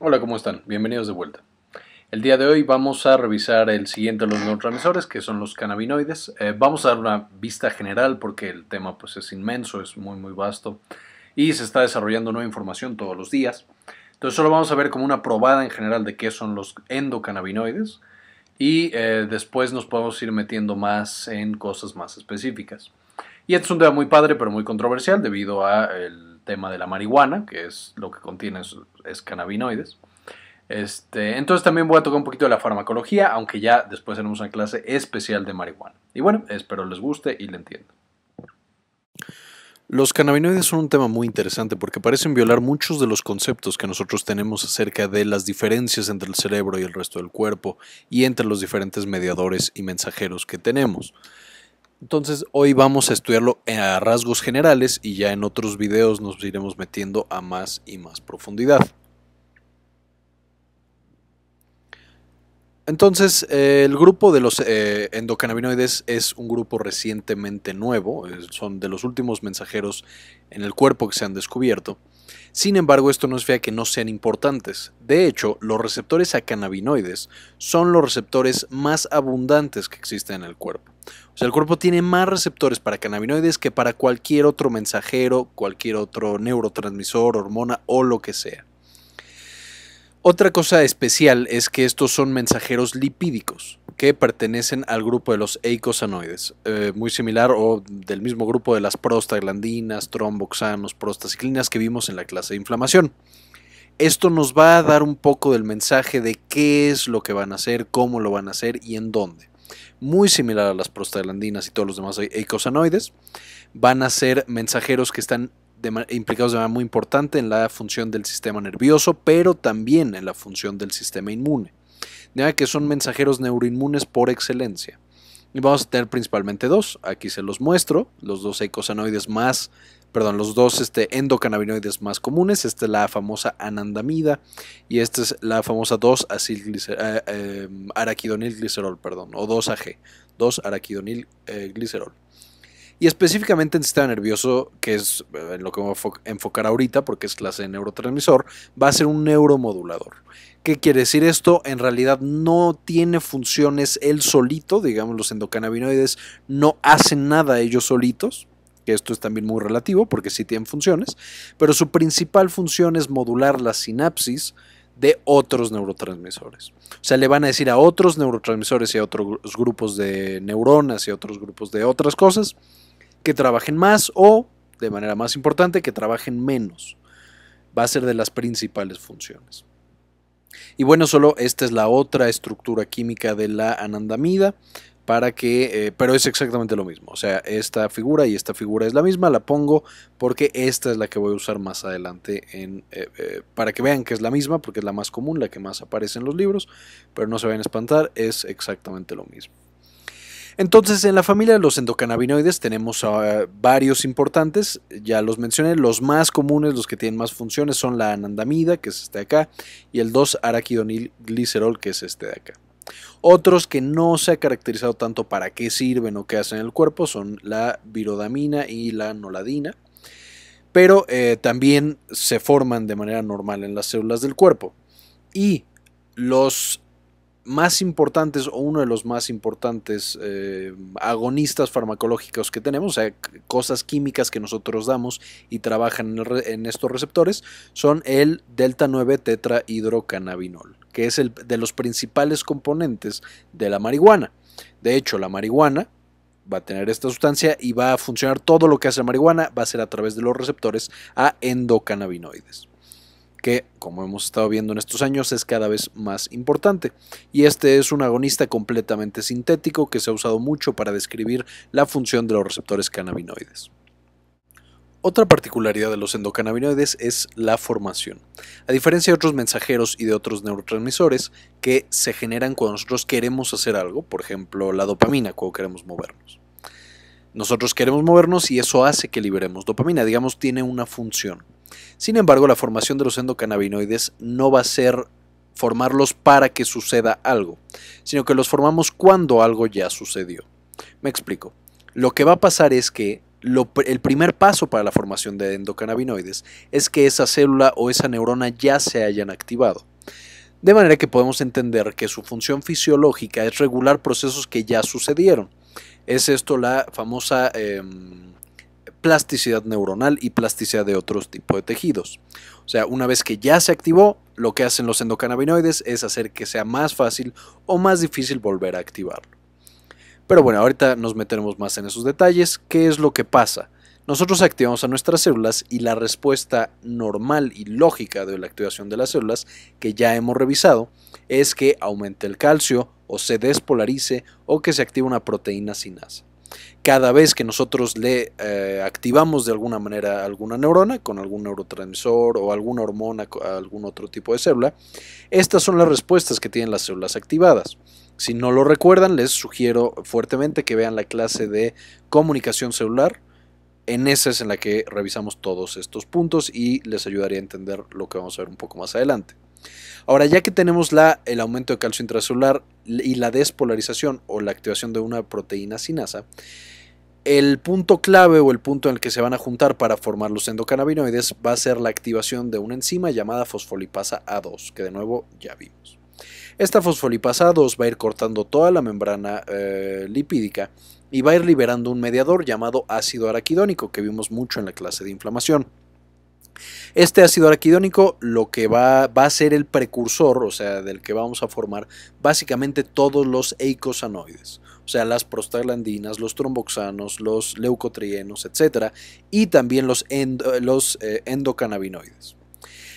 Hola, ¿cómo están? Bienvenidos de vuelta. El día de hoy vamos a revisar el siguiente de los neurotransmisores, que son los cannabinoides. Eh, vamos a dar una vista general porque el tema pues, es inmenso, es muy, muy vasto y se está desarrollando nueva información todos los días. Entonces solo vamos a ver como una probada en general de qué son los endocannabinoides y eh, después nos podemos ir metiendo más en cosas más específicas. Y este es un tema muy padre pero muy controversial debido a el tema de la marihuana, que es lo que contiene es, cannabinoides. Este, entonces también voy a tocar un poquito de la farmacología, aunque ya después tenemos una clase especial de marihuana. Y bueno, espero les guste y le entienda Los cannabinoides son un tema muy interesante porque parecen violar muchos de los conceptos que nosotros tenemos acerca de las diferencias entre el cerebro y el resto del cuerpo y entre los diferentes mediadores y mensajeros que tenemos. Entonces hoy vamos a estudiarlo a rasgos generales y ya en otros videos nos iremos metiendo a más y más profundidad. Entonces, eh, el grupo de los eh, endocannabinoides es un grupo recientemente nuevo, eh, son de los últimos mensajeros en el cuerpo que se han descubierto. Sin embargo, esto no es fea que no sean importantes. De hecho, los receptores a cannabinoides son los receptores más abundantes que existen en el cuerpo. O sea, el cuerpo tiene más receptores para cannabinoides que para cualquier otro mensajero, cualquier otro neurotransmisor, hormona o lo que sea. Otra cosa especial es que estos son mensajeros lipídicos que pertenecen al grupo de los eicosanoides, eh, muy similar o del mismo grupo de las prostaglandinas, tromboxanos, prostaciclinas que vimos en la clase de inflamación. Esto nos va a dar un poco del mensaje de qué es lo que van a hacer, cómo lo van a hacer y en dónde muy similar a las prostaglandinas y todos los demás eicosanoides. Van a ser mensajeros que están implicados de manera muy importante en la función del sistema nervioso, pero también en la función del sistema inmune. De que son mensajeros neuroinmunes por excelencia vamos a tener principalmente dos. Aquí se los muestro. Los dos eicosanoides más, perdón, los dos este, endocannabinoides más comunes. Esta es la famosa anandamida y esta es la famosa 2-araquidonilglicerol, eh, eh perdón, o 2-AG, 2-araquidonilglicerol. Y específicamente en sistema nervioso, que es eh, en lo que vamos a enfocar ahorita, porque es clase de neurotransmisor, va a ser un neuromodulador. ¿Qué quiere decir esto? En realidad no tiene funciones él solito, digamos los endocannabinoides no hacen nada ellos solitos, que esto es también muy relativo porque sí tienen funciones, pero su principal función es modular la sinapsis de otros neurotransmisores. O sea, le van a decir a otros neurotransmisores y a otros grupos de neuronas y a otros grupos de otras cosas que trabajen más o, de manera más importante, que trabajen menos. Va a ser de las principales funciones. Y bueno, solo esta es la otra estructura química de la anandamida para que, eh, pero es exactamente lo mismo, o sea, esta figura y esta figura es la misma, la pongo porque esta es la que voy a usar más adelante eh, eh, para que vean que es la misma, porque es la más común, la que más aparece en los libros, pero no se vayan a espantar, es exactamente lo mismo. Entonces, en la familia de los endocannabinoides tenemos eh, varios importantes, ya los mencioné, los más comunes, los que tienen más funciones son la anandamida, que es este de acá, y el 2-araquidonilglicerol, que es este de acá. Otros que no se ha caracterizado tanto para qué sirven o qué hacen en el cuerpo son la virodamina y la noladina, pero eh, también se forman de manera normal en las células del cuerpo. Y los más importantes o uno de los más importantes eh, agonistas farmacológicos que tenemos, o sea, cosas químicas que nosotros damos y trabajan en, estos receptores, son el delta 9 tetrahidrocannabinol, que es el de los principales componentes de la marihuana. De hecho, la marihuana va a tener esta sustancia y va a funcionar todo lo que hace la marihuana, va a ser a través de los receptores a endocannabinoides que, como hemos estado viendo en estos años, es cada vez más importante. Y este es un agonista completamente sintético que se ha usado mucho para describir la función de los receptores cannabinoides. Otra particularidad de los endocannabinoides es la formación. A diferencia de otros mensajeros y de otros neurotransmisores que se generan cuando nosotros queremos hacer algo, por ejemplo la dopamina cuando queremos movernos. Nosotros queremos movernos y eso hace que liberemos dopamina, digamos tiene una función. Sin embargo, la formación de los endocannabinoides no va a ser formarlos para que suceda algo, sino que los formamos cuando algo ya sucedió. Me explico. Lo que va a pasar es que el primer paso para la formación de endocannabinoides es que esa célula o esa neurona ya se hayan activado. De manera que podemos entender que su función fisiológica es regular procesos que ya sucedieron. Es esto la famosa em, plasticidad neuronal y plasticidad de otros tipos de tejidos. O sea, una vez que ya se activó, lo que hacen los endocannabinoides es hacer que sea más fácil o más difícil volver a activarlo. Pero bueno, ahorita nos meteremos más en esos detalles. ¿Qué es lo que pasa? Nosotros activamos a nuestras células y la respuesta normal y lógica de la activación de las células, que ya hemos revisado, es que aumente el calcio o se despolarice o que se active una proteína sinasa. Cada vez que nosotros le eh, activamos de alguna manera alguna neurona, con algún neurotransmisor o alguna hormona, algún otro tipo de célula, estas son las respuestas que tienen las células activadas. Si no lo recuerdan, les sugiero fuertemente que vean la clase de comunicación celular. En esa es en la que revisamos todos estos puntos y les ayudaría a entender lo que vamos a ver un poco más adelante. Ahora, ya que tenemos el aumento de calcio intracelular y la despolarización o la activación de una proteína sinasa, el punto clave o el punto en el que se van a juntar para formar los endocannabinoides va a ser la activación de una enzima llamada fosfolipasa A2, que de nuevo ya vimos. Esta fosfolipasa A2 va a ir cortando toda la membrana eh, lipídica y va a ir liberando un mediador llamado ácido araquidónico, que vimos mucho en la clase de inflamación. Este ácido araquidónico lo que va, a ser el precursor, o sea, del que vamos a formar básicamente todos los eicosanoides, o sea, las prostaglandinas, los tromboxanos, los leucotrienos, etc. Y también los, eh, endocannabinoides.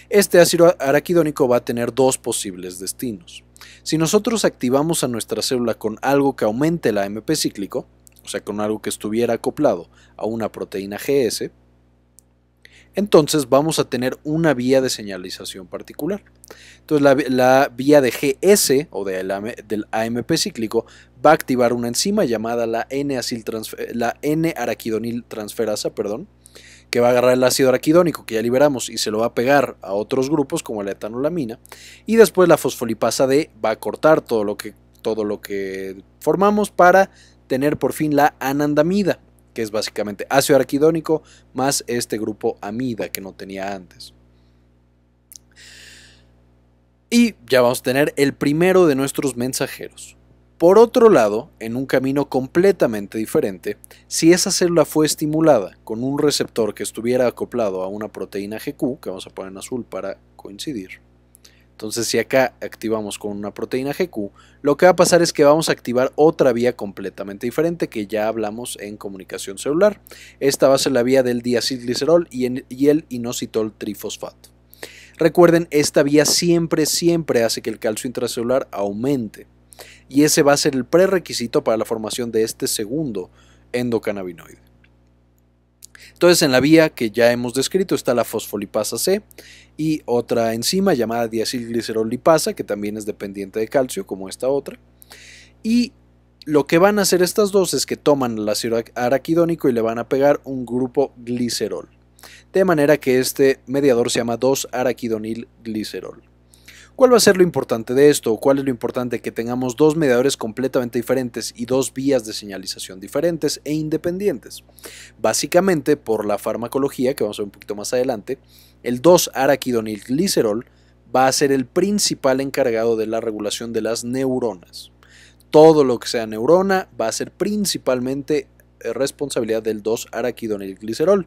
Este ácido araquidónico va a tener dos posibles destinos. Si nosotros activamos a nuestra célula con algo que aumente el AMP cíclico, o sea, con algo que estuviera acoplado a una proteína GS, entonces vamos a tener una vía de señalización particular. Entonces la, vía de GS o del AMP cíclico va a activar una enzima llamada la N-araquidonil transferasa, perdón, que va a agarrar el ácido araquidónico que ya liberamos y se lo va a pegar a otros grupos como la etanolamina y después la fosfolipasa D va a cortar todo lo que, todo lo que formamos para tener por fin la anandamida que es básicamente ácido arquidónico más este grupo amida que no tenía antes. Y ya vamos a tener el primero de nuestros mensajeros. Por otro lado, en un camino completamente diferente, si esa célula fue estimulada con un receptor que estuviera acoplado a una proteína GQ, que vamos a poner en azul para coincidir, entonces si acá activamos con una proteína GQ, lo que va a pasar es que vamos a activar otra vía completamente diferente que ya hablamos en comunicación celular. Esta va a ser la vía del diacilglicerol y, el inositol trifosfato. Recuerden, esta vía siempre, siempre hace que el calcio intracelular aumente. Y ese va a ser el prerequisito para la formación de este segundo endocannabinoide. Entonces en la vía que ya hemos descrito está la fosfolipasa C y otra enzima llamada diacilglicerolipasa que también es dependiente de calcio como esta otra. Y lo que van a hacer estas dos es que toman el ácido araquidónico y le van a pegar un grupo glicerol. De manera que este mediador se llama 2-araquidonil glicerol. ¿Cuál va a ser lo importante de esto? ¿Cuál es lo importante? Que tengamos dos mediadores completamente diferentes y dos vías de señalización diferentes e independientes. Básicamente, por la farmacología, que vamos a ver un poquito más adelante, el 2-araquidonilglicerol va a ser el principal encargado de la regulación de las neuronas. Todo lo que sea neurona va a ser principalmente eh, responsabilidad del 2-araquidonilglicerol.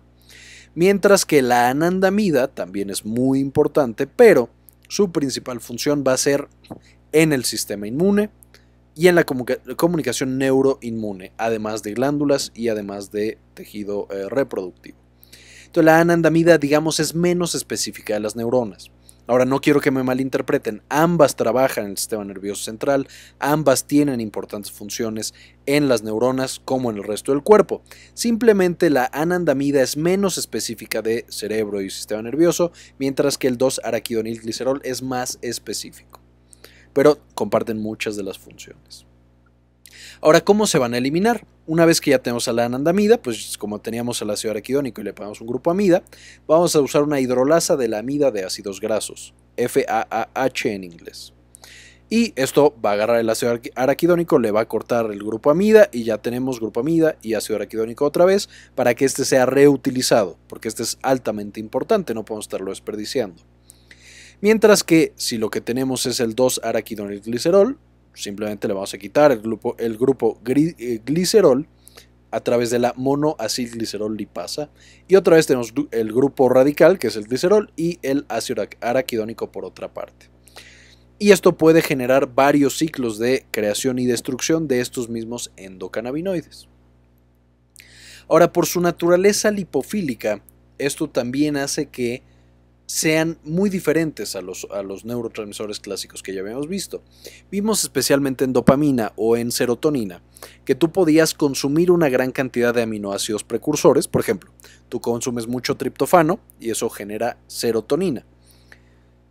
Mientras que la anandamida también es muy importante, pero su principal función va a ser en el sistema inmune y en la comunicación neuroinmune, además de glándulas y además de tejido eh, reproductivo. Entonces, la anandamida, digamos, es menos específica de las neuronas. Ahora, no quiero que me malinterpreten, ambas trabajan en el sistema nervioso central, ambas tienen importantes funciones en las neuronas como en el resto del cuerpo. Simplemente la anandamida es menos específica de cerebro y sistema nervioso, mientras que el 2-araquidonilglicerol es más específico. Pero comparten muchas de las funciones. Ahora, ¿cómo se van a eliminar? una vez que ya tenemos a la anandamida, pues como teníamos el ácido araquidónico y le ponemos un grupo amida, vamos a usar una hidrolasa de la amida de ácidos grasos, FAAH en inglés. Y esto va a agarrar el ácido araquidónico, le va a cortar el grupo amida y ya tenemos grupo amida y ácido araquidónico otra vez para que este sea reutilizado, porque este es altamente importante, no podemos estarlo desperdiciando. Mientras que si lo que tenemos es el 2-araquidonilglicerol, simplemente le vamos a quitar el grupo, el grupo eh, glicerol a través de la monoacilglicerol lipasa. Y otra vez tenemos el grupo radical, que es el glicerol, y el ácido araquidónico por otra parte. Y esto puede generar varios ciclos de creación y destrucción de estos mismos endocannabinoides. Ahora, por su naturaleza lipofílica, esto también hace que sean muy diferentes a los, a los neurotransmisores clásicos que ya habíamos visto. Vimos especialmente en dopamina o en serotonina que tú podías consumir una gran cantidad de aminoácidos precursores, por ejemplo, tú consumes mucho triptofano y eso genera serotonina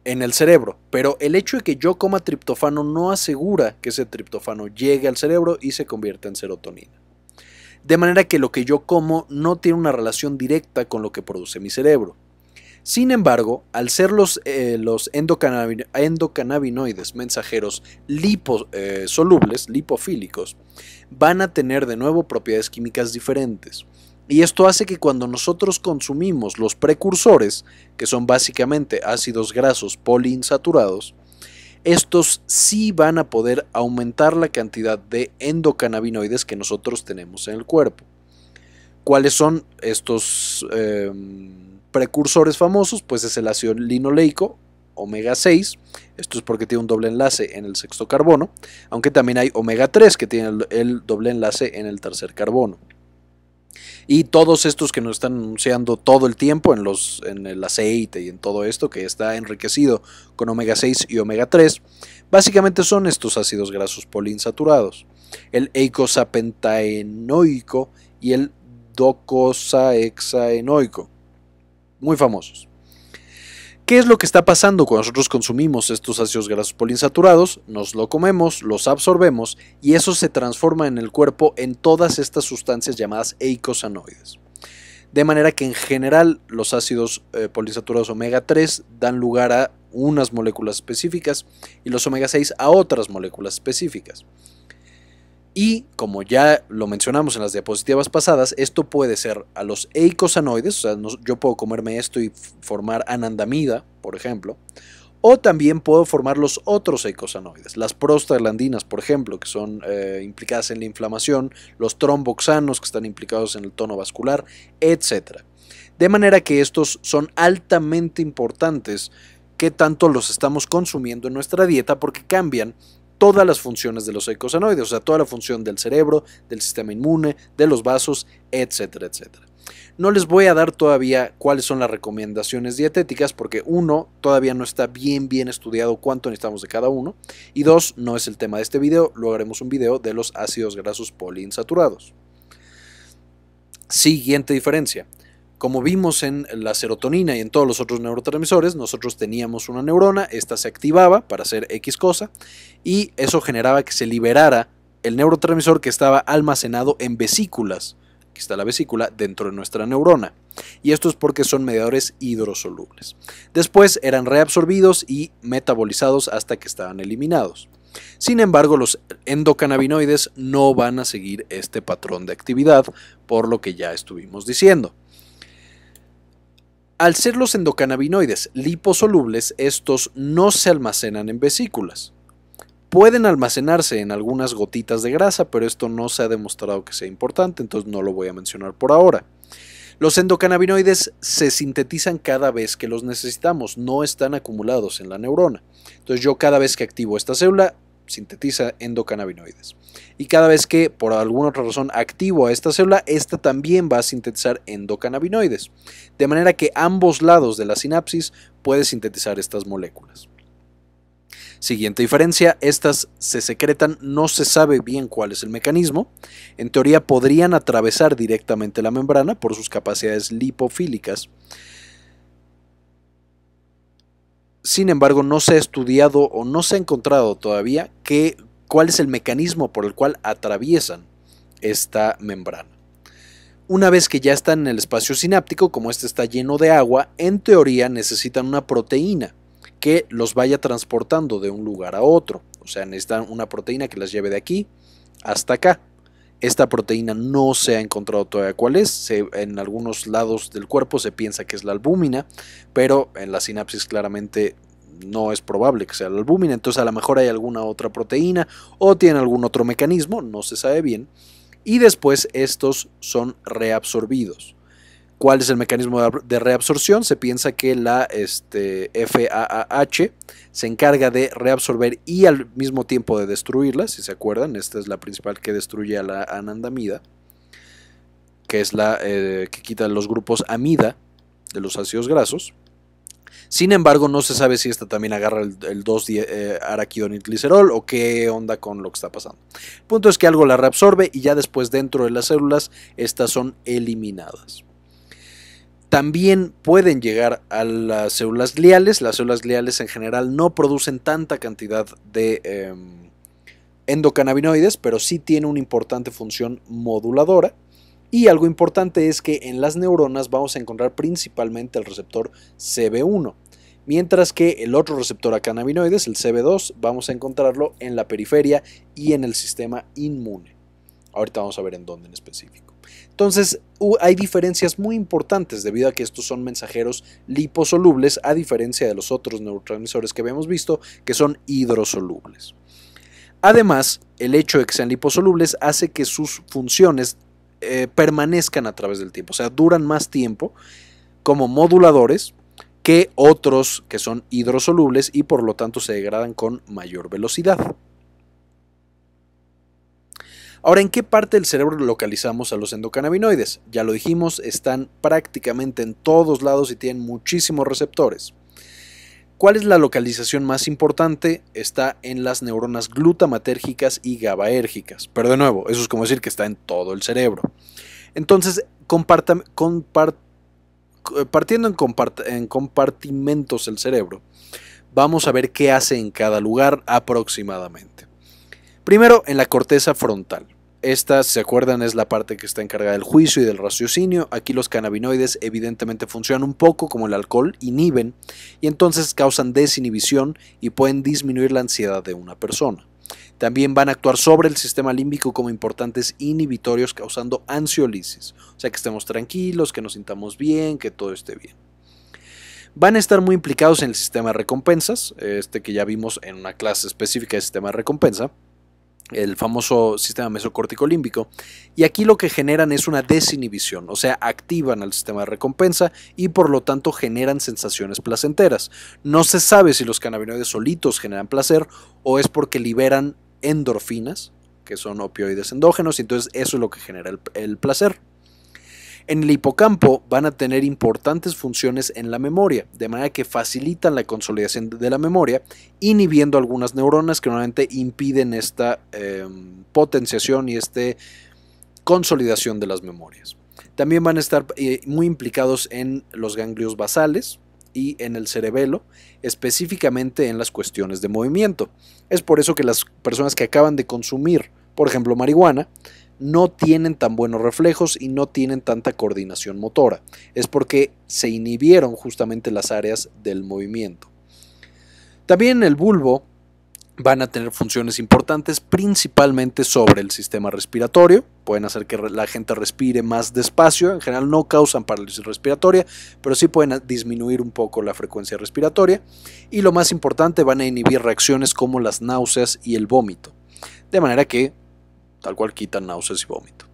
en el cerebro, pero el hecho de que yo coma triptofano no asegura que ese triptófano llegue al cerebro y se convierta en serotonina. De manera que lo que yo como no tiene una relación directa con lo que produce mi cerebro. Sin embargo, al ser los, eh, endocannabinoides mensajeros liposolubles, eh, lipofílicos, van a tener de nuevo propiedades químicas diferentes. Y esto hace que cuando nosotros consumimos los precursores, que son básicamente ácidos grasos poliinsaturados, estos sí van a poder aumentar la cantidad de endocannabinoides que nosotros tenemos en el cuerpo. ¿Cuáles son estos em, precursores famosos? Pues es el ácido linoleico, omega 6, esto es porque tiene un doble enlace en el sexto carbono, aunque también hay omega 3 que tiene el doble enlace en el tercer carbono. Y todos estos que nos están anunciando todo el tiempo en, los, en el aceite y en todo esto que está enriquecido con omega 6 y omega 3, básicamente son estos ácidos grasos poliinsaturados, el eicosapentaenoico y el docosahexaenoico, muy famosos. ¿Qué es lo que está pasando cuando nosotros consumimos estos ácidos grasos poliinsaturados? Nos lo comemos, los absorbemos y eso se transforma en el cuerpo en todas estas sustancias llamadas eicosanoides. De manera que en general los ácidos eh, poliinsaturados omega 3 dan lugar a unas moléculas específicas y los omega 6 a otras moléculas específicas. Y como ya lo mencionamos en las diapositivas pasadas, esto puede ser a los eicosanoides, o sea, yo puedo comerme esto y formar anandamida, por ejemplo, o también puedo formar los otros eicosanoides, las prostaglandinas, por ejemplo, que son eh, implicadas en la inflamación, los tromboxanos que están implicados en el tono vascular, etc. De manera que estos son altamente importantes que tanto los estamos consumiendo en nuestra dieta porque cambian todas las funciones de los eicosanoides, o sea, toda la función del cerebro, del sistema inmune, de los vasos, etcétera, etcétera. No les voy a dar todavía cuáles son las recomendaciones dietéticas porque uno, todavía no está bien bien estudiado cuánto necesitamos de cada uno y dos, no es el tema de este video, lo haremos un video de los ácidos grasos poliinsaturados. Siguiente diferencia. Como vimos en la serotonina y en todos los otros neurotransmisores, nosotros teníamos una neurona, esta se activaba para hacer X cosa y eso generaba que se liberara el neurotransmisor que estaba almacenado en vesículas, Aquí está la vesícula, dentro de nuestra neurona. Y esto es porque son mediadores hidrosolubles. Después eran reabsorbidos y metabolizados hasta que estaban eliminados. Sin embargo, los endocannabinoides no van a seguir este patrón de actividad, por lo que ya estuvimos diciendo. Al ser los endocannabinoides liposolubles, estos no se almacenan en vesículas. Pueden almacenarse en algunas gotitas de grasa, pero esto no se ha demostrado que sea importante, entonces no lo voy a mencionar por ahora. Los endocannabinoides se sintetizan cada vez que los necesitamos, no están acumulados en la neurona. Entonces yo cada vez que activo esta célula, sintetiza endocannabinoides. Y cada vez que por alguna otra razón activo a esta célula, esta también va a sintetizar endocannabinoides. De manera que ambos lados de la sinapsis puede sintetizar estas moléculas. Siguiente diferencia, estas se secretan, no se sabe bien cuál es el mecanismo. En teoría podrían atravesar directamente la membrana por sus capacidades lipofílicas, sin embargo, no se ha estudiado o no se ha encontrado todavía cuál es el mecanismo por el cual atraviesan esta membrana. Una vez que ya están en el espacio sináptico, como este está lleno de agua, en teoría necesitan una proteína que los vaya transportando de un lugar a otro. O sea, necesitan una proteína que las lleve de aquí hasta acá. Esta proteína no se ha encontrado todavía cuál es. en algunos lados del cuerpo se piensa que es la albúmina, pero en la sinapsis claramente no es probable que sea la albúmina. Entonces a lo mejor hay alguna otra proteína o tiene algún otro mecanismo, no se sabe bien. Y después estos son reabsorbidos. ¿Cuál es el mecanismo de reabsorción? Se piensa que la este, FAAH se encarga de reabsorber y al mismo tiempo de destruirla, si se acuerdan, esta es la principal que destruye a la anandamida, que es la eh, que quita los grupos amida de los ácidos grasos. Sin embargo, no se sabe si esta también agarra el, 2 eh, o qué onda con lo que está pasando. El punto es que algo la reabsorbe y ya después dentro de las células estas son eliminadas también pueden llegar a las células gliales. Las células gliales en general no producen tanta cantidad de em, endocannabinoides, pero sí tiene una importante función moduladora. Y algo importante es que en las neuronas vamos a encontrar principalmente el receptor CB1, mientras que el otro receptor a cannabinoides, el CB2, vamos a encontrarlo en la periferia y en el sistema inmune. Ahorita vamos a ver en dónde en específico. Entonces, hay diferencias muy importantes debido a que estos son mensajeros liposolubles, a diferencia de los otros neurotransmisores que habíamos visto, que son hidrosolubles. Además, el hecho de que sean liposolubles hace que sus funciones eh, permanezcan a través del tiempo, o sea, duran más tiempo como moduladores que otros que son hidrosolubles y por lo tanto se degradan con mayor velocidad. Ahora, ¿en qué parte del cerebro localizamos a los endocannabinoides? Ya lo dijimos, están prácticamente en todos lados y tienen muchísimos receptores. ¿Cuál es la localización más importante? Está en las neuronas glutamatérgicas y gabaérgicas. Pero de nuevo, eso es como decir que está en todo el cerebro. Entonces, eh, partiendo en, en compartimentos el cerebro, vamos a ver qué hace en cada lugar aproximadamente. Primero, en la corteza frontal. Esta, si se acuerdan, es la parte que está encargada del juicio y del raciocinio. Aquí los cannabinoides evidentemente funcionan un poco como el alcohol, inhiben y entonces causan desinhibición y pueden disminuir la ansiedad de una persona. También van a actuar sobre el sistema límbico como importantes inhibitorios causando ansiolisis, o sea que estemos tranquilos, que nos sintamos bien, que todo esté bien van a estar muy implicados en el sistema de recompensas, este que ya vimos en una clase específica de sistema de recompensa, el famoso sistema mesocórtico límbico Y aquí lo que generan es una desinhibición, o sea, activan al sistema de recompensa y por lo tanto generan sensaciones placenteras. No se sabe si los cannabinoides solitos generan placer o es porque liberan endorfinas, que son opioides endógenos, y entonces eso es lo que genera el placer. En el hipocampo van a tener importantes funciones en la memoria, de manera que facilitan la consolidación de la memoria, inhibiendo algunas neuronas que normalmente impiden esta em, potenciación y esta consolidación de las memorias. También van a estar eh, muy implicados en los ganglios basales, y en el cerebelo, específicamente en las cuestiones de movimiento. Es por eso que las personas que acaban de consumir, por ejemplo, marihuana, no tienen tan buenos reflejos y no tienen tanta coordinación motora. Es porque se inhibieron justamente las áreas del movimiento. También el bulbo van a tener funciones importantes principalmente sobre el sistema respiratorio. Pueden hacer que la gente respire más despacio. En general no causan parálisis respiratoria, pero sí pueden ah, disminuir un poco la frecuencia respiratoria. Y lo más importante, van a inhibir reacciones como las náuseas y el vómito. De manera que tal cual quitan náuseas y vómito.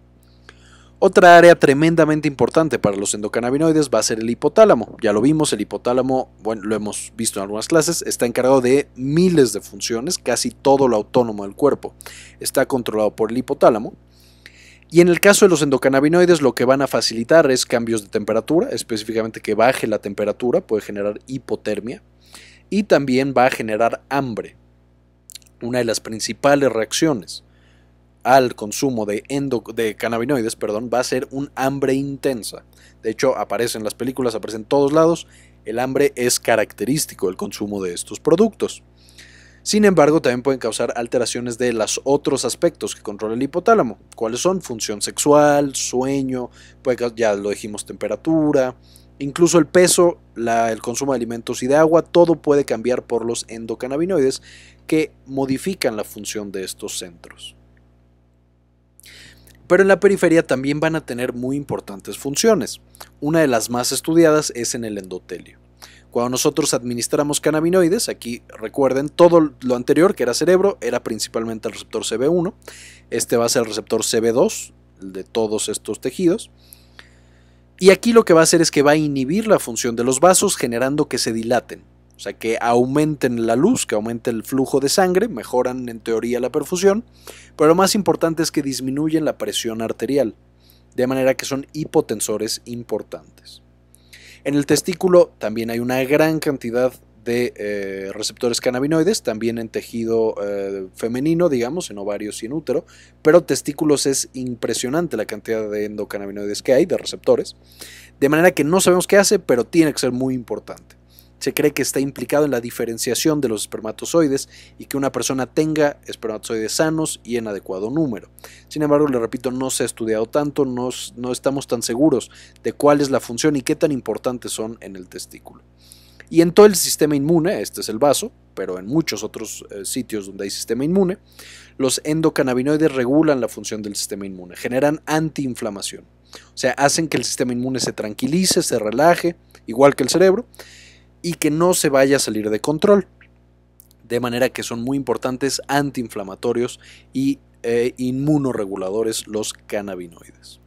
Otra área tremendamente importante para los endocannabinoides va a ser el hipotálamo. Ya lo vimos, el hipotálamo, bueno, lo hemos visto en algunas clases, está encargado de miles de funciones, casi todo lo autónomo del cuerpo. Está controlado por el hipotálamo. Y en el caso de los endocannabinoides lo que van a facilitar es cambios de temperatura, específicamente que baje la temperatura, puede generar hipotermia y también va a generar hambre, una de las principales reacciones al consumo de, endo, cannabinoides perdón, va a ser un hambre intensa. De hecho, aparece en las películas, aparece en todos lados. El hambre es característico del consumo de estos productos. Sin embargo, también pueden causar alteraciones de los otros aspectos que controla el hipotálamo. ¿Cuáles son? Función sexual, sueño, ya lo dijimos, temperatura, incluso el peso, el consumo de alimentos y de agua, todo puede cambiar por los endocannabinoides que modifican la función de estos centros pero en la periferia también van a tener muy importantes funciones. Una de las más estudiadas es en el endotelio. Cuando nosotros administramos cannabinoides, aquí recuerden todo lo anterior que era cerebro, era principalmente el receptor CB1, este va a ser el receptor CB2 de todos estos tejidos. Y aquí lo que va a hacer es que va a inhibir la función de los vasos generando que se dilaten. O sea, que aumenten la luz, que aumente el flujo de sangre, mejoran en teoría la perfusión, pero lo más importante es que disminuyen la presión arterial, de manera que son hipotensores importantes. En el testículo también hay una gran cantidad de eh, receptores canabinoides, también en tejido eh, femenino, digamos, en ovarios y en útero, pero testículos es impresionante la cantidad de endocannabinoides que hay, de receptores, de manera que no sabemos qué hace, pero tiene que ser muy importante. Se cree que está implicado en la diferenciación de los espermatozoides y que una persona tenga espermatozoides sanos y en adecuado número. Sin embargo, le repito, no se ha estudiado tanto, no, estamos tan seguros de cuál es la función y qué tan importantes son en el testículo. Y en todo el sistema inmune, este es el vaso, pero en muchos otros eh, sitios donde hay sistema inmune, los endocannabinoides regulan la función del sistema inmune, generan antiinflamación. O sea, hacen que el sistema inmune se tranquilice, se relaje, igual que el cerebro, y que no se vaya a salir de control. De manera que son muy importantes antiinflamatorios e inmunoreguladores los cannabinoides.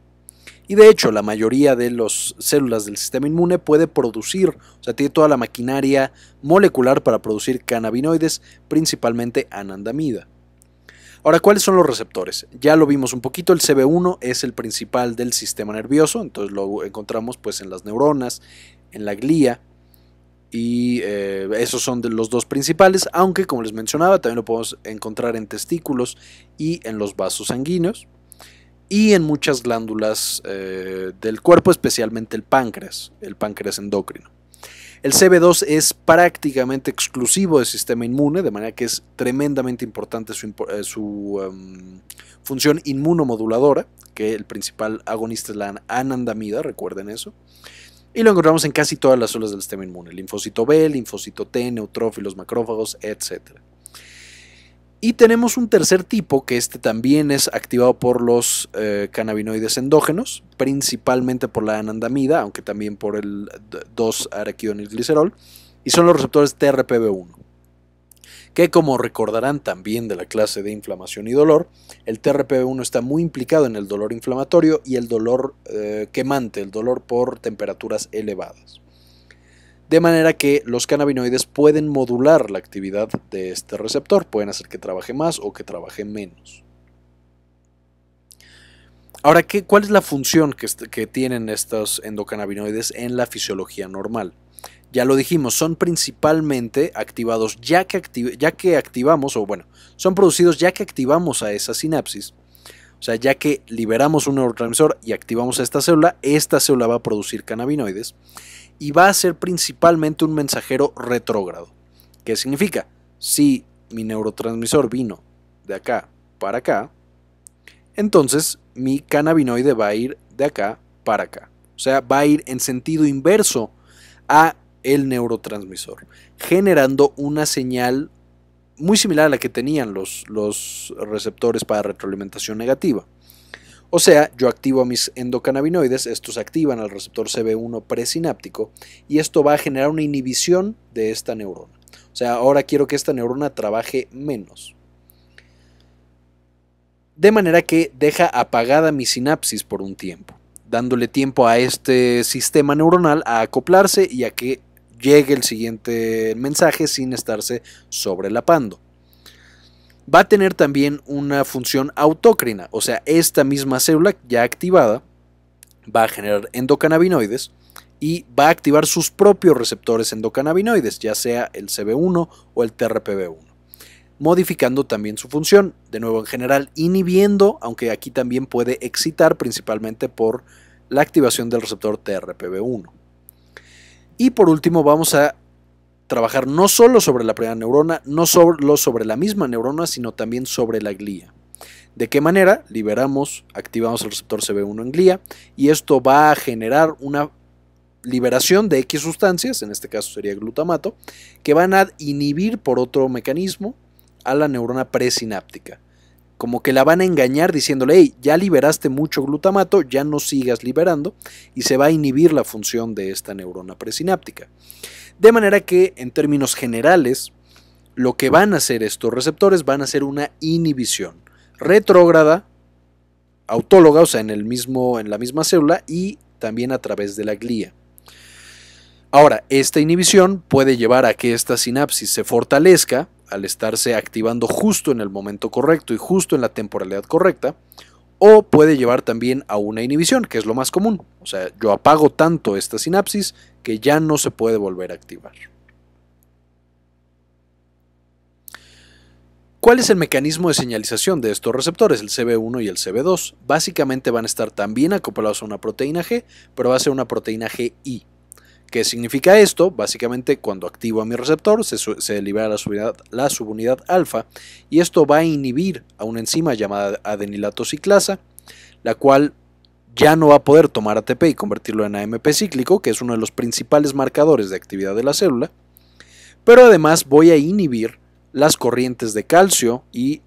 Y de hecho, la mayoría de las células del sistema inmune puede producir, o sea, tiene toda la maquinaria molecular para producir cannabinoides, principalmente anandamida. Ahora, ¿cuáles son los receptores? Ya lo vimos un poquito, el CB1 es el principal del sistema nervioso, entonces lo encontramos pues en las neuronas, en la glía, y eh, esos son de los dos principales, aunque como les mencionaba también lo podemos encontrar en testículos y en los vasos sanguíneos y en muchas glándulas eh, del cuerpo, especialmente el páncreas, el páncreas endocrino. El CB2 es prácticamente exclusivo del sistema inmune, de manera que es tremendamente importante su, eh, em, función inmunomoduladora, que el principal agonista es la anandamida, recuerden eso y lo encontramos en casi todas las células del sistema inmune, linfocito B, linfocito T, neutrófilos, macrófagos, etc. Y tenemos un tercer tipo que este también es activado por los eh, cannabinoides endógenos, principalmente por la anandamida, aunque también por el 2-araquidonilglicerol, eh, y son los receptores TRPV1 que como recordarán también de la clase de inflamación y dolor, el trp 1 está muy implicado en el dolor inflamatorio y el dolor eh, quemante, el dolor por temperaturas elevadas. De manera que los cannabinoides pueden modular la actividad de este receptor, pueden hacer que trabaje más o que trabaje menos. Ahora, ¿cuál es la función que tienen estos endocannabinoides en la fisiología normal? ya lo dijimos, son principalmente activados ya que, activamos, o bueno, son producidos ya que activamos a esa sinapsis. O sea, ya que liberamos un neurotransmisor y activamos a esta célula, esta célula va a producir cannabinoides y va a ser principalmente un mensajero retrógrado. ¿Qué significa? Si mi neurotransmisor vino de acá para acá, entonces mi cannabinoide va a ir de acá para acá. O sea, va a ir en sentido inverso a el neurotransmisor, generando una señal muy similar a la que tenían los, los receptores para retroalimentación negativa. O sea, yo activo a mis endocannabinoides, estos activan al receptor CB1 presináptico y esto va a generar una inhibición de esta neurona. O sea, ahora quiero que esta neurona trabaje menos. De manera que deja apagada mi sinapsis por un tiempo, dándole tiempo a este sistema neuronal a acoplarse y a que llegue el siguiente mensaje sin estarse sobrelapando. Va a tener también una función autócrina, o sea, esta misma célula ya activada va a generar endocannabinoides y va a activar sus propios receptores endocannabinoides, ya sea el CB1 o el TRPV1 modificando también su función, de nuevo en general inhibiendo, aunque aquí también puede excitar principalmente por la activación del receptor TRPV1. Y por último vamos a trabajar no solo sobre la primera neurona, no solo sobre la misma neurona, sino también sobre la glía. ¿De qué manera? Liberamos, activamos el receptor CB1 en glía y esto va a generar una liberación de X sustancias, en este caso sería glutamato, que van a inhibir por otro mecanismo a la neurona presináptica como que la van a engañar diciéndole, hey, ya liberaste mucho glutamato, ya no sigas liberando, y se va a inhibir la función de esta neurona presináptica. De manera que, en términos generales, lo que van a hacer estos receptores van a ser una inhibición retrógrada, autóloga, o sea, en, el mismo, en la misma célula y también a través de la glía. Ahora, esta inhibición puede llevar a que esta sinapsis se fortalezca, al estarse activando justo en el momento correcto y justo en la temporalidad correcta, o puede llevar también a una inhibición, que es lo más común. O sea, yo apago tanto esta sinapsis que ya no se puede volver a activar. ¿Cuál es el mecanismo de señalización de estos receptores, el CB1 y el CB2? Básicamente van a estar también acoplados a una proteína G, pero va a ser una proteína GI. ¿Qué significa esto? Básicamente cuando activo a mi receptor se, libera la subunidad, la subunidad alfa y esto va a inhibir a una enzima llamada adenilato ciclasa, la cual ya no va a poder tomar ATP y convertirlo en AMP cíclico, que es uno de los principales marcadores de actividad de la célula, pero además voy a inhibir las corrientes de calcio y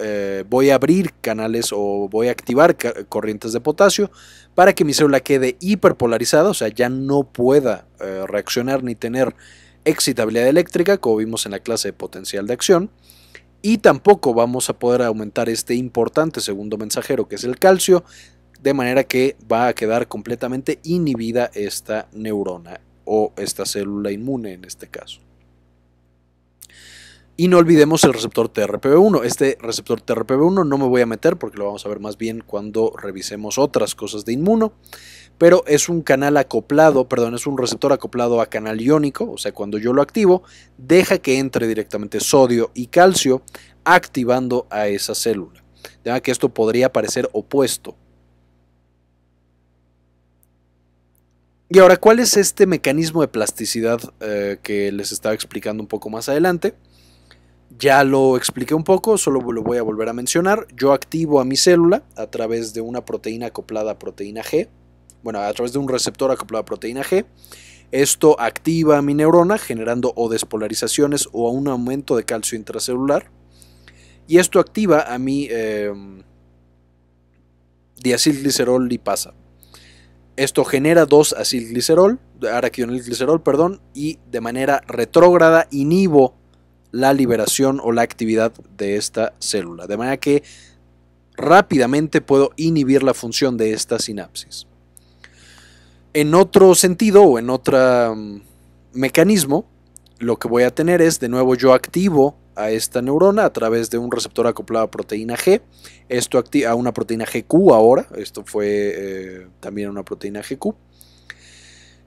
eh, voy a abrir canales o voy a activar corrientes de potasio para que mi célula quede hiperpolarizada, o sea, ya no pueda eh, reaccionar ni tener excitabilidad eléctrica, como vimos en la clase de potencial de acción, y tampoco vamos a poder aumentar este importante segundo mensajero que es el calcio, de manera que va a quedar completamente inhibida esta neurona o esta célula inmune en este caso. Y no olvidemos el receptor TRPV1. Este receptor TRPV1 no me voy a meter porque lo vamos a ver más bien cuando revisemos otras cosas de inmuno. Pero es un canal acoplado, perdón, es un receptor acoplado a canal iónico. O sea, cuando yo lo activo, deja que entre directamente sodio y calcio activando a esa célula. De que esto podría parecer opuesto, Y ahora, ¿cuál es este mecanismo de plasticidad eh, que les estaba explicando un poco más adelante? Ya lo expliqué un poco, solo lo voy a volver a mencionar. Yo activo a mi célula a través de una proteína acoplada a proteína G, bueno, a través de un receptor acoplado a proteína G. Esto activa a mi neurona generando o despolarizaciones o un aumento de calcio intracelular. Y esto activa a mi em, diacilglicerol lipasa. Esto genera dos acilglicerol, araquidonilglicerol, perdón, y de manera retrógrada inhibo la liberación o la actividad de esta célula. De manera que rápidamente puedo inhibir la función de esta sinapsis. En otro sentido o en otro mm, mecanismo, lo que voy a tener es, de nuevo, yo activo a esta neurona a través de un receptor acoplado a proteína G, esto a una proteína GQ ahora, esto fue eh, también una proteína GQ.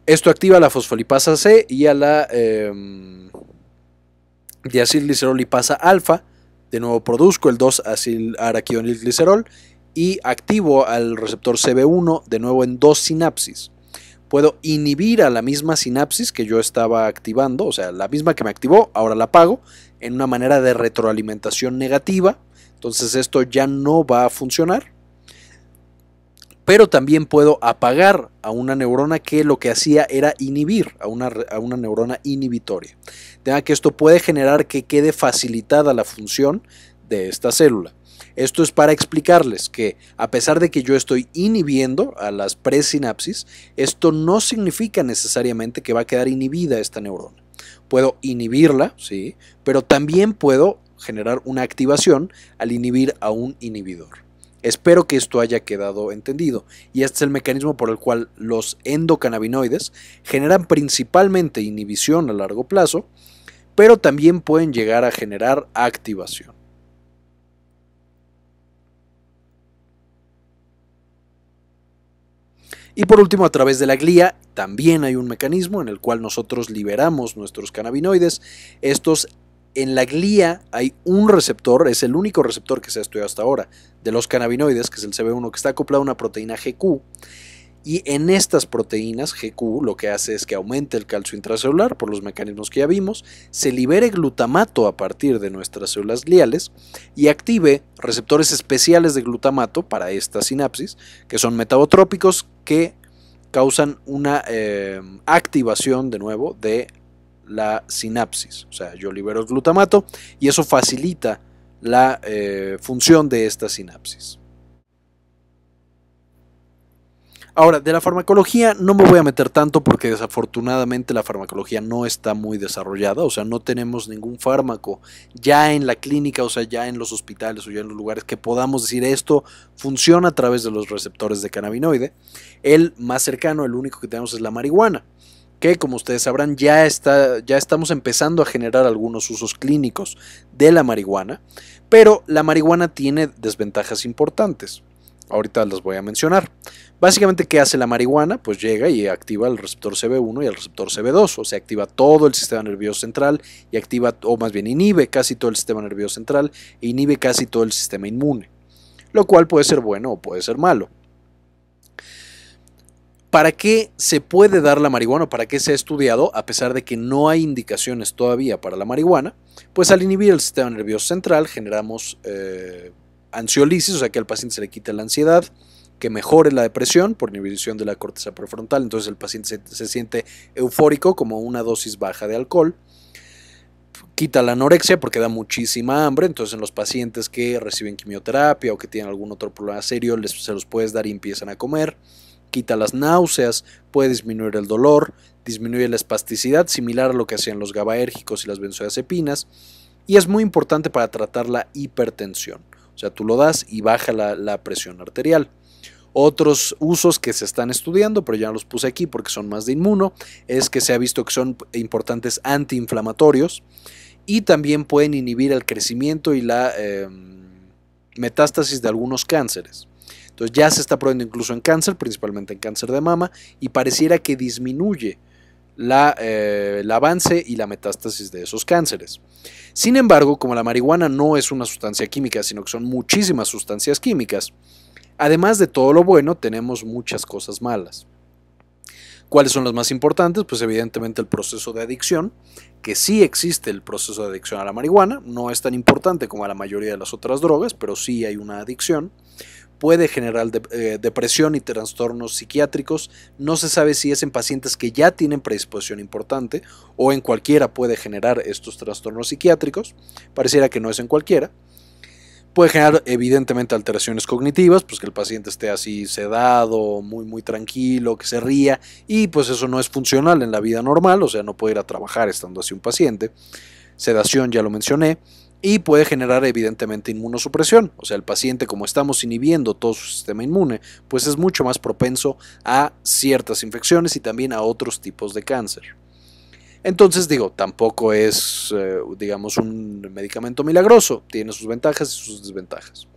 Esto activa la fosfolipasa C y a la em, de y pasa alfa, de nuevo produzco el 2-araquidonilglicerol y activo al receptor CB1 de nuevo en dos sinapsis. Puedo inhibir a la misma sinapsis que yo estaba activando, o sea, la misma que me activó, ahora la apago, en una manera de retroalimentación negativa. Entonces esto ya no va a funcionar pero también puedo apagar a una neurona que lo que hacía era inhibir a una, neurona inhibitoria. manera que esto puede generar que quede facilitada la función de esta célula. Esto es para explicarles que a pesar de que yo estoy inhibiendo a las presinapsis, esto no significa necesariamente que va a quedar inhibida esta neurona. Puedo inhibirla, sí, pero también puedo generar una activación al inhibir a un inhibidor. Espero que esto haya quedado entendido, y este es el mecanismo por el cual los endocannabinoides generan principalmente inhibición a largo plazo, pero también pueden llegar a generar activación. Y por último, a través de la glía también hay un mecanismo en el cual nosotros liberamos nuestros cannabinoides. Estos en la glía hay un receptor, es el único receptor que se ha estudiado hasta ahora, de los cannabinoides, que es el CB1, que está acoplado a una proteína GQ. Y en estas proteínas, GQ lo que hace es que aumente el calcio intracelular por los mecanismos que ya vimos, se libere glutamato a partir de nuestras células gliales y active receptores especiales de glutamato para esta sinapsis, que son metabotrópicos que causan una eh, activación de nuevo de la sinapsis. O sea, yo libero el glutamato y eso facilita la eh, función de esta sinapsis. Ahora, de la farmacología no me voy a meter tanto porque desafortunadamente la farmacología no está muy desarrollada, o sea, no tenemos ningún fármaco ya en la clínica, o sea, ya en los hospitales o ya en los lugares que podamos decir esto funciona a través de los receptores de cannabinoide. El más cercano, el único que tenemos es la marihuana que como ustedes sabrán ya, está, ya estamos empezando a generar algunos usos clínicos de la marihuana, pero la marihuana tiene desventajas importantes. Ahorita las voy a mencionar. Básicamente, ¿qué hace la marihuana? Pues llega y activa el receptor CB1 y el receptor CB2, o sea, activa todo el sistema nervioso central y activa, o más bien inhibe casi todo el sistema nervioso central e inhibe casi todo el sistema inmune, lo cual puede ser bueno o puede ser malo. ¿Para qué se puede dar la marihuana? ¿Para qué se ha estudiado? A pesar de que no hay indicaciones todavía para la marihuana, pues al inhibir el sistema nervioso central generamos eh, ansiolisis, o sea que al paciente se le quita la ansiedad, que mejore la depresión por inhibición de la corteza prefrontal, entonces el paciente se, siente eufórico como una dosis baja de alcohol quita la anorexia porque da muchísima hambre. Entonces, en los pacientes que reciben quimioterapia o que tienen algún otro problema serio, se los puedes dar y empiezan a comer quita las náuseas, puede disminuir el dolor, disminuye la espasticidad, similar a lo que hacían los gabaérgicos y las benzodiazepinas, y es muy importante para tratar la hipertensión. O sea, tú lo das y baja la, presión arterial. Otros usos que se están estudiando, pero ya los puse aquí porque son más de inmuno, es que se ha visto que son importantes antiinflamatorios y también pueden inhibir el crecimiento y la em, metástasis de algunos cánceres ya se está probando incluso en cáncer, principalmente en cáncer de mama, y pareciera que disminuye la, eh, el avance y la metástasis de esos cánceres. Sin embargo, como la marihuana no es una sustancia química, sino que son muchísimas sustancias químicas, además de todo lo bueno, tenemos muchas cosas malas. ¿Cuáles son las más importantes? Pues evidentemente el proceso de adicción, que sí existe el proceso de adicción a la marihuana, no es tan importante como a la mayoría de las otras drogas, pero sí hay una adicción puede generar eh, depresión y trastornos psiquiátricos. No se sabe si es en pacientes que ya tienen predisposición importante o en cualquiera puede generar estos trastornos psiquiátricos. Pareciera que no es en cualquiera. Puede generar evidentemente alteraciones cognitivas, pues que el paciente esté así sedado, muy muy tranquilo, que se ría y pues eso no es funcional en la vida normal, o sea, no puede ir a trabajar estando así un paciente. Sedación ya lo mencioné y puede generar evidentemente inmunosupresión. O sea, el paciente como estamos inhibiendo todo su sistema inmune, pues es mucho más propenso a ciertas infecciones y también a otros tipos de cáncer. Entonces digo, tampoco es, eh, digamos, un medicamento milagroso, tiene sus ventajas y sus desventajas.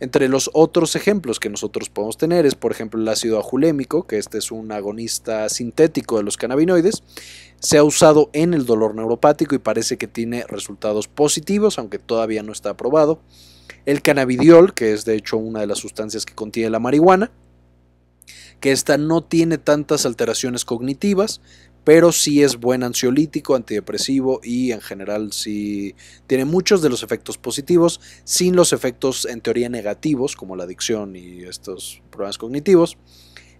Entre los otros ejemplos que nosotros podemos tener es, por ejemplo, el ácido ajulémico, que este es un agonista sintético de los cannabinoides. Se ha usado en el dolor neuropático y parece que tiene resultados positivos, aunque todavía no está aprobado. El cannabidiol, que es de hecho una de las sustancias que contiene la marihuana, que esta no tiene tantas alteraciones cognitivas, pero sí es buen ansiolítico, antidepresivo y en general sí tiene muchos de los efectos positivos, sin los efectos en teoría negativos, como la adicción y estos problemas cognitivos.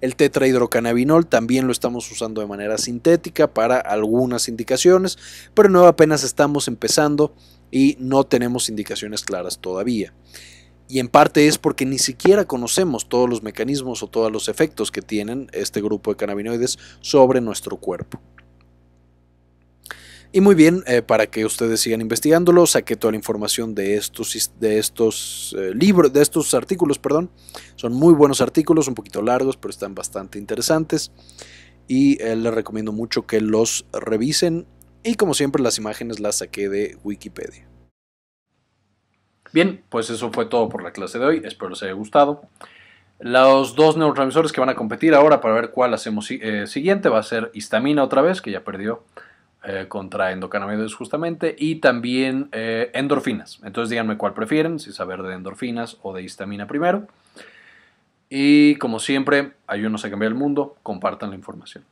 El tetrahidrocannabinol también lo estamos usando de manera sintética para algunas indicaciones, pero no apenas estamos empezando y no tenemos indicaciones claras todavía y en parte es porque ni siquiera conocemos todos los mecanismos o todos los efectos que tienen este grupo de cannabinoides sobre nuestro cuerpo. Y muy bien, eh, para que ustedes sigan investigándolo, saqué toda la información de estos, de estos eh, de estos artículos, perdón. Son muy buenos artículos, un poquito largos, pero están bastante interesantes. Y eh, les recomiendo mucho que los revisen. Y como siempre, las imágenes las saqué de Wikipedia. Bien, pues eso fue todo por la clase de hoy, espero les haya gustado. Los dos neurotransmisores que van a competir ahora para ver cuál hacemos eh, siguiente va a ser histamina otra vez, que ya perdió eh, contra endocannabinoides justamente, y también eh, endorfinas. Entonces díganme cuál prefieren, si saber de endorfinas o de histamina primero. Y como siempre, ayúdenos a cambiar el mundo, compartan la información.